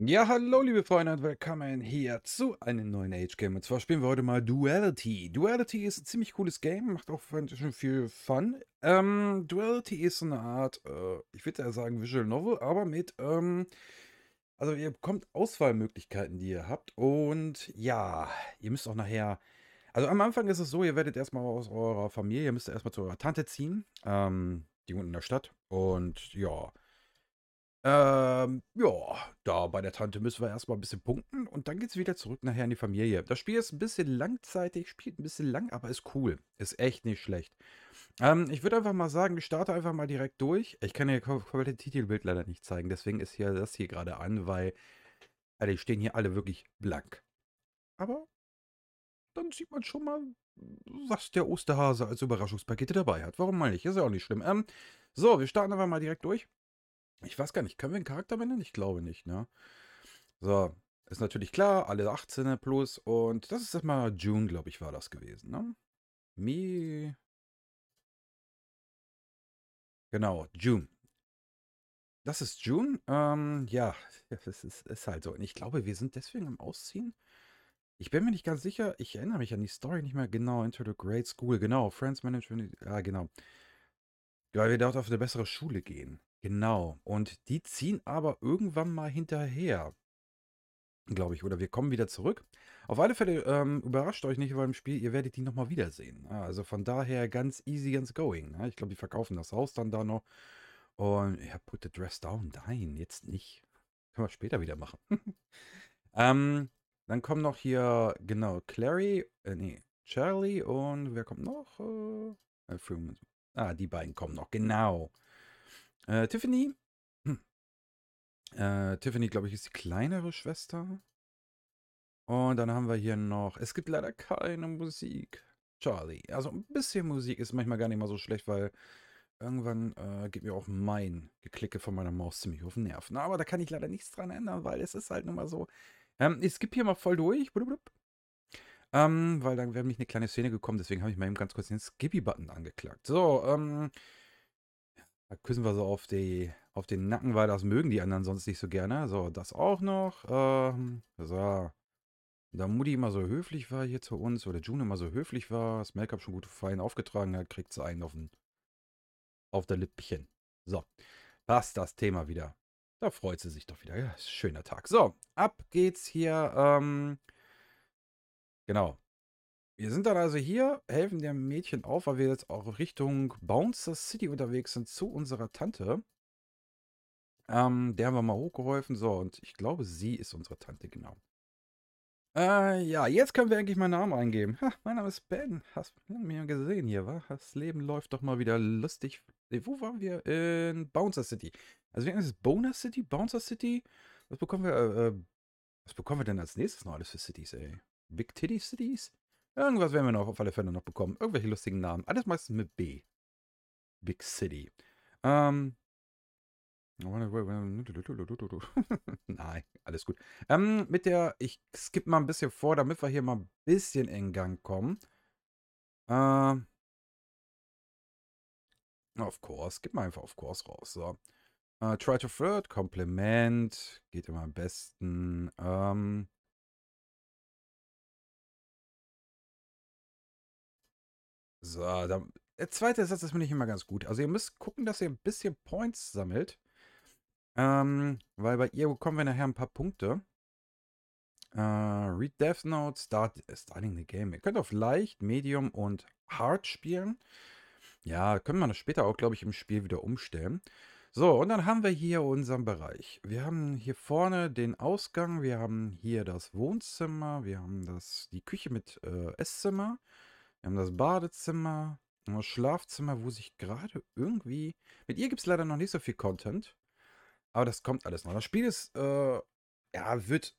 Ja, hallo liebe Freunde und willkommen hier zu einem neuen Age Game. Und zwar spielen wir heute mal Duality. Duality ist ein ziemlich cooles Game, macht auch schon viel Fun. Ähm, Duality ist so eine Art, äh, ich würde ja sagen Visual Novel, aber mit, ähm, also ihr bekommt Auswahlmöglichkeiten, die ihr habt. Und ja, ihr müsst auch nachher, also am Anfang ist es so, ihr werdet erstmal aus eurer Familie, ihr müsst erstmal zu eurer Tante ziehen, ähm, die wohnt in der Stadt. Und ja, ähm, ja, da bei der Tante müssen wir erstmal ein bisschen punkten und dann geht es wieder zurück nachher in die Familie. Das Spiel ist ein bisschen langzeitig, spielt ein bisschen lang, aber ist cool. Ist echt nicht schlecht. Ähm, ich würde einfach mal sagen, ich starte einfach mal direkt durch. Ich kann ja komplett das Titelbild leider nicht zeigen, deswegen ist hier das hier gerade an, weil Alter, also die stehen hier alle wirklich blank. Aber dann sieht man schon mal, was der Osterhase als Überraschungspakete dabei hat. Warum mal nicht? Ist ja auch nicht schlimm. Ähm, so, wir starten einfach mal direkt durch. Ich weiß gar nicht, können wir einen Charakter benennen? Ich glaube nicht, ne? So, ist natürlich klar, alle 18 plus und das ist mal June, glaube ich, war das gewesen, ne? Me. Genau, June. Das ist June. Ähm, ja, es ist, ist halt so. Und ich glaube, wir sind deswegen am Ausziehen. Ich bin mir nicht ganz sicher. Ich erinnere mich an die Story nicht mehr genau. Into the Great School. Genau. Friends Management. Ja, genau. Weil wir dort auf eine bessere Schule gehen. Genau. Und die ziehen aber irgendwann mal hinterher, glaube ich. Oder wir kommen wieder zurück. Auf alle Fälle, ähm, überrascht euch nicht beim Spiel, ihr werdet die nochmal wiedersehen. Ah, Also von daher ganz easy, ganz going. Ne? Ich glaube, die verkaufen das Haus dann da noch. Und ja, put the dress down. Nein, jetzt nicht. Können wir später wieder machen. ähm, dann kommen noch hier, genau, Clary, äh, nee, Charlie und wer kommt noch? Äh, Ah, die beiden kommen noch, genau. Äh, Tiffany. Äh, Tiffany, glaube ich, ist die kleinere Schwester. Und dann haben wir hier noch. Es gibt leider keine Musik. Charlie. Also ein bisschen Musik ist manchmal gar nicht mal so schlecht, weil irgendwann äh, geht mir auch mein Geklicke von meiner Maus ziemlich auf den Nerven. Aber da kann ich leider nichts dran ändern, weil es ist halt nun mal so. Ähm, ich skippe hier mal voll durch. Blub, blub. Ähm, weil dann wäre nämlich eine kleine Szene gekommen, deswegen habe ich mal eben ganz kurz den Skippy-Button angeklagt. So, ähm, da küssen wir so auf, die, auf den Nacken, weil das mögen die anderen sonst nicht so gerne. So, das auch noch. Ähm, so. Da Mutti immer so höflich war hier zu uns, oder June immer so höflich war, das Make-up schon gut fein aufgetragen hat, kriegt sie einen auf, den, auf der Lippchen. So, passt das Thema wieder. Da freut sie sich doch wieder. Ja, schöner Tag. So, ab geht's hier. Ähm, genau. Wir sind dann also hier, helfen dem Mädchen auf, weil wir jetzt auch Richtung Bouncer City unterwegs sind zu unserer Tante. Ähm, der haben wir mal hochgeholfen. So, und ich glaube, sie ist unsere Tante, genau. Äh, ja, jetzt können wir eigentlich meinen Namen eingeben. Ha, mein Name ist Ben. Hast du mir gesehen hier, wa? Das Leben läuft doch mal wieder lustig. Äh, wo waren wir? In Bouncer City. Also, wir haben jetzt Bonus City, Bouncer City. Was bekommen wir, äh, äh, was bekommen wir denn als nächstes noch alles für Cities, ey? Big Titty Cities? Irgendwas werden wir noch auf alle Fälle noch bekommen. Irgendwelche lustigen Namen. Alles meistens mit B. Big City. Ähm. Nein, alles gut. Ähm, mit der, ich skippe mal ein bisschen vor, damit wir hier mal ein bisschen in Gang kommen. Ähm. Of course, gib mal einfach auf course raus. So. Äh, try to flirt, Kompliment, geht immer am besten. Ähm. So, dann, der zweite Satz ist mir nicht immer ganz gut. Also ihr müsst gucken, dass ihr ein bisschen Points sammelt. Ähm, weil bei ihr bekommen wir nachher ein paar Punkte. Äh, read Death Note, start, Starting the Game. Ihr könnt auf Leicht, Medium und Hard spielen. Ja, können wir das später auch, glaube ich, im Spiel wieder umstellen. So, und dann haben wir hier unseren Bereich. Wir haben hier vorne den Ausgang, wir haben hier das Wohnzimmer, wir haben das, die Küche mit äh, Esszimmer. Wir haben das Badezimmer, das Schlafzimmer, wo sich gerade irgendwie. Mit ihr gibt es leider noch nicht so viel Content. Aber das kommt alles noch. Das Spiel ist, äh, ja, wird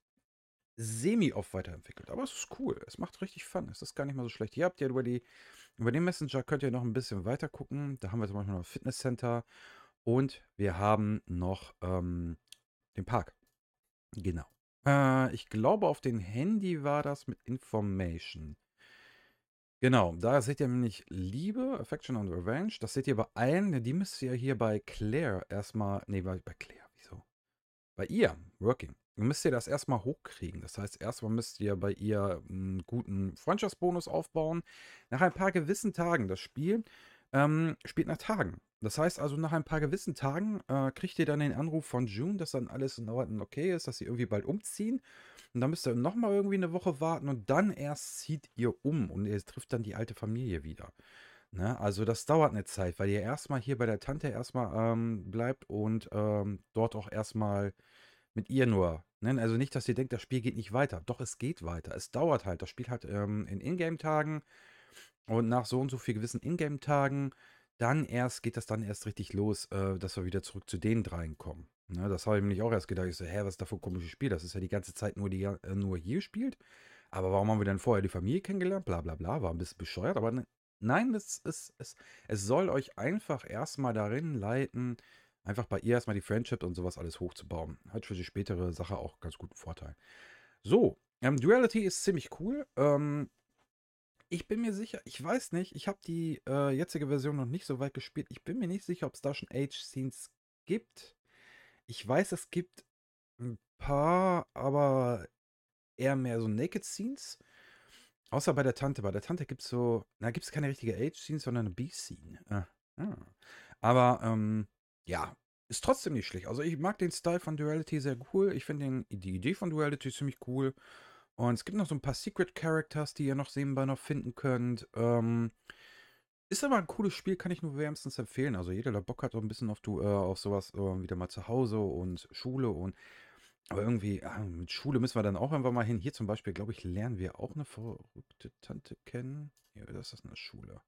semi-off weiterentwickelt. Aber es ist cool. Es macht richtig Fun. Es ist gar nicht mal so schlecht. Hier habt ihr über die, über den Messenger könnt ihr noch ein bisschen weiter gucken. Da haben wir zum Beispiel noch ein Fitnesscenter und wir haben noch ähm, den Park. Genau. Äh, ich glaube, auf dem Handy war das mit Information. Genau, da seht ihr nämlich Liebe, Affection und Revenge. Das seht ihr bei allen. Die müsst ihr hier bei Claire erstmal. Nee, bei, Claire, wieso? Bei ihr, Working. Müsst ihr das erstmal hochkriegen. Das heißt, erstmal müsst ihr bei ihr einen hm, guten Freundschaftsbonus aufbauen. Nach ein paar gewissen Tagen, das Spiel ähm, spielt nach Tagen. Das heißt also, nach ein paar gewissen Tagen äh, kriegt ihr dann den Anruf von June, dass dann alles in Ordnung okay ist, dass sie irgendwie bald umziehen. Und dann müsst ihr nochmal irgendwie eine Woche warten und dann erst zieht ihr um und ihr trifft dann die alte Familie wieder. Ne? Also das dauert eine Zeit, weil ihr erstmal hier bei der Tante erstmal ähm, bleibt und ähm, dort auch erstmal mit ihr nur. Ne? Also nicht, dass ihr denkt, das Spiel geht nicht weiter. Doch, es geht weiter. Es dauert halt. Das Spiel hat ähm, in Ingame-Tagen und nach so und so viel gewissen Ingame-Tagen dann erst geht das dann erst richtig los, äh, dass wir wieder zurück zu den dreien kommen. Ne, das habe ich mir nicht auch erst gedacht. Ich so, hä, was ist da für ein komisches Spiel? Das ist ja die ganze Zeit nur, die, äh, nur hier gespielt. Aber warum haben wir denn vorher die Familie kennengelernt? Bla bla bla, war ein bisschen bescheuert. Aber ne, nein, es, es, es, es soll euch einfach erstmal darin leiten, einfach bei ihr erstmal die Friendship und sowas alles hochzubauen. Hat für die spätere Sache auch ganz guten Vorteil. So, ähm, Duality ist ziemlich cool. Ähm, ich bin mir sicher, ich weiß nicht, ich habe die äh, jetzige Version noch nicht so weit gespielt. Ich bin mir nicht sicher, ob es da schon Age-Scenes gibt. Ich weiß, es gibt ein paar, aber eher mehr so Naked-Scenes. Außer bei der Tante. Bei der Tante gibt es so, na, gibt es keine richtige Age-Scene, sondern eine B-Scene. Äh, äh. Aber, ähm, ja, ist trotzdem nicht schlecht. Also ich mag den Style von Duality sehr cool. Ich finde die Idee von Duality ziemlich cool. Und es gibt noch so ein paar Secret Characters, die ihr noch sehenbar noch finden könnt. Ähm, ist aber ein cooles Spiel, kann ich nur wärmstens empfehlen. Also jeder, der Bock hat, so ein bisschen auf, du, äh, auf sowas äh, wieder mal zu Hause und Schule und aber irgendwie, äh, mit Schule müssen wir dann auch einfach mal hin. Hier zum Beispiel, glaube ich, lernen wir auch eine verrückte Tante kennen. Ja, das ist eine Schule.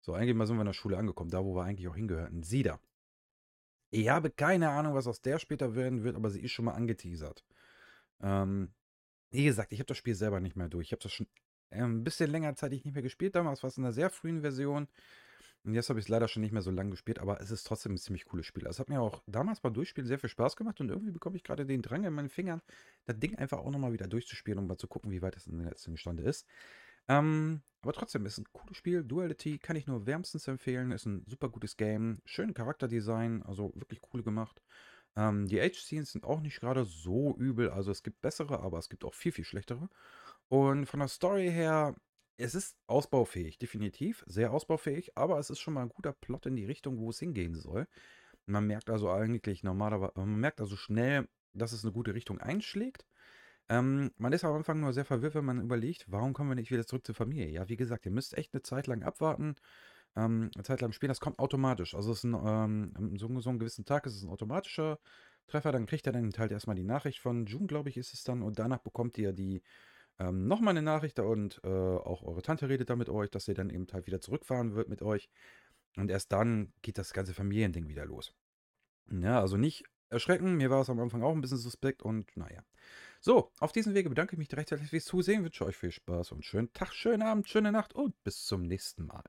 So, eigentlich mal sind wir in der Schule angekommen, da wo wir eigentlich auch hingehörten. Sie da. Ich habe keine Ahnung, was aus der später werden wird, aber sie ist schon mal angeteasert. Ähm, wie gesagt, ich habe das Spiel selber nicht mehr durch. Ich habe das schon äh, ein bisschen länger Zeit nicht mehr gespielt. Damals war es in einer sehr frühen Version. Und jetzt habe ich es leider schon nicht mehr so lange gespielt, aber es ist trotzdem ein ziemlich cooles Spiel. es hat mir auch damals beim Durchspielen sehr viel Spaß gemacht und irgendwie bekomme ich gerade den Drang in meinen Fingern, das Ding einfach auch nochmal wieder durchzuspielen, um mal zu gucken, wie weit es in den letzten Stande ist. Ähm, aber trotzdem ist ein cooles Spiel. Duality kann ich nur wärmstens empfehlen. Ist ein super gutes Game. Schön Charakterdesign, also wirklich cool gemacht. Ähm, die Age-Scenes sind auch nicht gerade so übel. Also es gibt bessere, aber es gibt auch viel, viel schlechtere. Und von der Story her, es ist ausbaufähig, definitiv. Sehr ausbaufähig, aber es ist schon mal ein guter Plot in die Richtung, wo es hingehen soll. Man merkt also eigentlich normalerweise, äh, man merkt also schnell, dass es eine gute Richtung einschlägt. Ähm, man ist am Anfang nur sehr verwirrt, wenn man überlegt, warum kommen wir nicht wieder zurück zur Familie? Ja, wie gesagt, ihr müsst echt eine Zeit lang abwarten ähm, eine Zeit lang spielen, das kommt automatisch. Also es ist ein, ähm, so, so einen gewissen Tag ist es ein automatischer Treffer, dann kriegt er dann halt erstmal die Nachricht von June, glaube ich, ist es dann, und danach bekommt ihr die ähm, nochmal eine Nachricht und äh, auch eure Tante redet dann mit euch, dass ihr dann eben halt wieder zurückfahren wird mit euch. Und erst dann geht das ganze Familiending wieder los. Ja, also nicht erschrecken. Mir war es am Anfang auch ein bisschen suspekt und naja. So, auf diesem Wege bedanke ich mich recht herzlich fürs Zusehen, wünsche euch viel Spaß und schönen Tag, schönen Abend, schöne Nacht und bis zum nächsten Mal.